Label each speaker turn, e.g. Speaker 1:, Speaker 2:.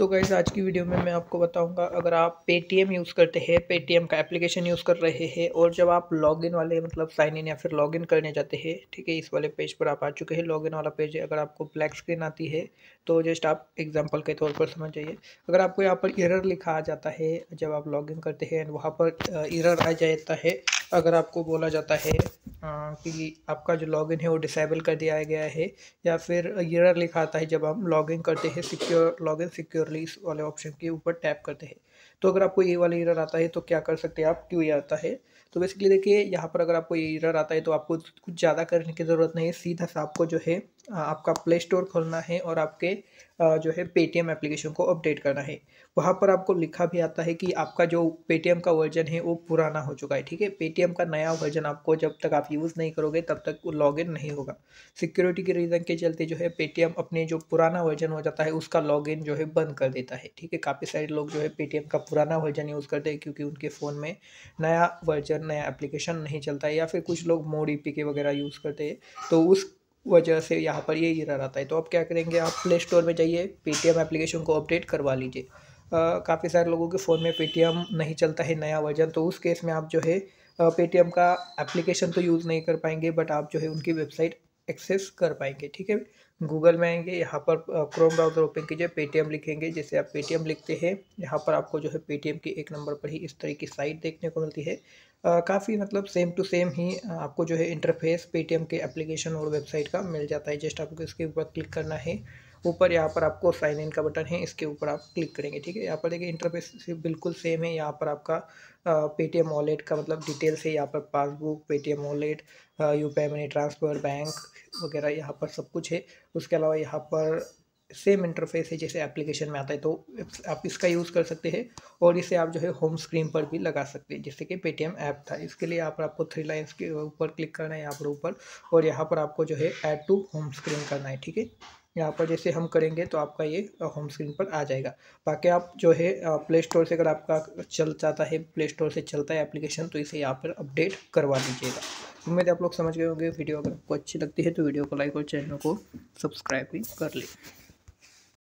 Speaker 1: तो गाइज़ आज की वीडियो में मैं आपको बताऊंगा अगर आप पेटीएम यूज़ करते हैं पेटीएम का एप्लीकेशन यूज़ कर रहे हैं और जब आप लॉगिन वाले मतलब साइन इन या फिर लॉगिन करने जाते हैं ठीक है इस वाले पेज पर आप आ चुके हैं लॉगिन वाला पेज है अगर आपको ब्लैक स्क्रीन आती है तो जस्ट आप एग्जाम्पल के तौर पर समझ जाइए अगर आपको यहाँ पर इरर लिखा आ जाता है जब आप लॉग करते हैं एंड वहाँ पर इरर आ जाता है अगर आपको बोला जाता है हाँ, कि आपका जो लॉगिन है वो डिसेबल कर दिया गया है या फिर एरर लिखा आता है जब हम लॉगिन करते हैं सिक्योर लॉगिन सिक्योरली इस वाले ऑप्शन के ऊपर टैप करते हैं तो अगर आपको ये वाला एरर आता है तो क्या कर सकते हैं आप क्यों ये आता है तो बेसिकली देखिए यहाँ पर अगर आपको ये एरर आता है तो आपको कुछ ज़्यादा करने की ज़रूरत नहीं है सीधा सा आपको जो है आपका प्ले स्टोर खोलना है और आपके जो है पेटीएम एप्लीकेशन को अपडेट करना है वहाँ पर आपको लिखा भी आता है कि आपका जो पेटीएम का वर्जन है वो पुराना हो चुका है ठीक है पेटीएम का नया वर्जन आपको जब तक आप यूज़ नहीं करोगे तब तक वो लॉगिन नहीं होगा सिक्योरिटी के रीज़न के चलते जो है पेटीएम अपने जो पुराना वर्जन हो जाता है उसका लॉगिन जो है बंद कर देता है ठीक है काफ़ी सारे लोग जो है पेटीएम का पुराना वर्जन यूज़ करते हैं क्योंकि उनके फ़ोन में नया वर्जन नया एप्लीकेशन नहीं चलता है या फिर कुछ लोग मोड ई e वगैरह यूज़ करते हैं तो उस वजह से यहाँ पर ये एरर आता है तो आप क्या करेंगे आप प्ले स्टोर में जाइए पेटीएम एप्लीकेशन को अपडेट करवा लीजिए काफ़ी सारे लोगों के फ़ोन में पेटीएम नहीं चलता है नया वर्जन तो उस केस में आप जो है पेटीएम का एप्लीकेशन तो यूज़ नहीं कर पाएंगे बट आप जो है उनकी वेबसाइट एक्सेस कर पाएंगे ठीक है गूगल में आएंगे यहाँ पर क्रोम ब्राउज़र ओपन कीजिए पेटीएम लिखेंगे जैसे आप पेटीएम लिखते हैं यहाँ पर आपको जो है पेटीएम के एक नंबर पर ही इस तरह की साइट देखने को मिलती है काफ़ी मतलब सेम टू सेम ही आपको जो है इंटरफेस पेटीएम के एप्लीकेशन और वेबसाइट का मिल जाता है जस्ट आपको इसके ऊपर क्लिक करना है ऊपर यहाँ पर आपको साइन इन का बटन है इसके ऊपर आप क्लिक करेंगे ठीक है यहाँ पर देखिए इंटरफेस बिल्कुल सेम है यहाँ पर आपका पेटीएम वॉलेट का मतलब डिटेल्स है यहाँ पर passbook Paytm wallet U P money transfer bank वगैरह यहाँ पर सब कुछ है उसके अलावा यहाँ पर सेम इंटरफेस है जैसे एप्लीकेशन में आता है तो आप इसका यूज़ कर सकते हैं और इसे आप जो है होम स्क्रीन पर भी लगा सकते हैं जैसे कि पेटीएम ऐप था इसके लिए यहाँ पर आपको थ्री लाइन्स के ऊपर क्लिक करना है यहाँ पर ऊपर और यहाँ पर आपको जो है ऐड टू होम स्क्रीन करना है ठीक है यहाँ पर जैसे हम करेंगे तो आपका ये होम स्क्रीन पर आ जाएगा बाकी आप जो है प्ले स्टोर से अगर आपका चल जाता है प्ले स्टोर से चलता है एप्लीकेशन तो इसे यहाँ पर अपडेट करवा दीजिएगा उम्मीद आप लोग समझ गए होंगे वीडियो अगर आपको अच्छी लगती है तो वीडियो को लाइक और चैनल को सब्सक्राइब भी कर लें